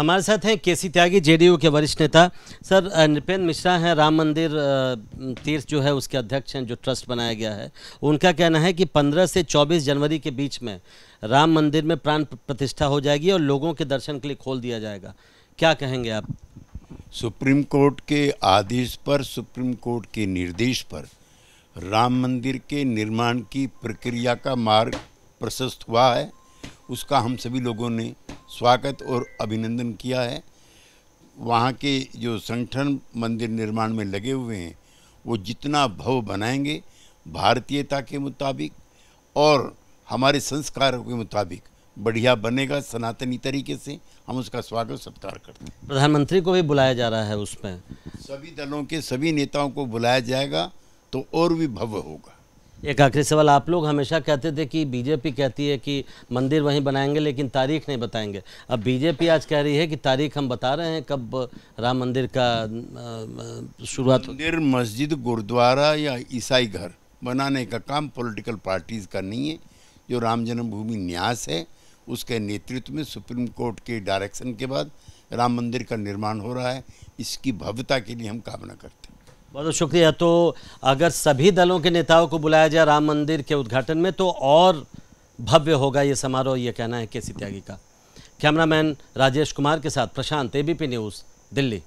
हमारे साथ हैं के सी त्यागी जेडीयू के वरिष्ठ नेता सर नृपेंद्र मिश्रा हैं राम मंदिर तीर्थ जो है उसके अध्यक्ष हैं जो ट्रस्ट बनाया गया है उनका कहना है कि 15 से 24 जनवरी के बीच में राम मंदिर में प्राण प्रतिष्ठा हो जाएगी और लोगों के दर्शन के लिए खोल दिया जाएगा क्या कहेंगे आप सुप्रीम कोर्ट के आदेश पर सुप्रीम कोर्ट के निर्देश पर राम मंदिर के निर्माण की प्रक्रिया का मार्ग प्रशस्त हुआ है उसका हम सभी लोगों ने स्वागत और अभिनंदन किया है वहाँ के जो संगठन मंदिर निर्माण में लगे हुए हैं वो जितना भव बनाएंगे भारतीयता के मुताबिक और हमारे संस्कारों के मुताबिक बढ़िया बनेगा सनातनी तरीके से हम उसका स्वागत सत्कार करते हैं प्रधानमंत्री को भी बुलाया जा रहा है उसमें सभी दलों के सभी नेताओं को बुलाया जाएगा तो और भी भव्य होगा एक आखिरी सवाल आप लोग हमेशा कहते थे कि बीजेपी कहती है कि मंदिर वहीं बनाएंगे लेकिन तारीख नहीं बताएंगे अब बीजेपी आज कह रही है कि तारीख हम बता रहे हैं कब राम मंदिर का शुरुआत मंदिर मस्जिद गुरुद्वारा या ईसाई घर बनाने का काम पॉलिटिकल पार्टीज़ का नहीं है जो राम जन्मभूमि न्यास है उसके नेतृत्व में सुप्रीम कोर्ट के डायरेक्शन के बाद राम मंदिर का निर्माण हो रहा है इसकी भव्यता के लिए हम कामना करते हैं बहुत बहुत शुक्रिया तो अगर सभी दलों के नेताओं को बुलाया जाए राम मंदिर के उद्घाटन में तो और भव्य होगा ये समारोह ये कहना है के सी त्यागी का कैमरामैन राजेश कुमार के साथ प्रशांत एबीपी न्यूज़ दिल्ली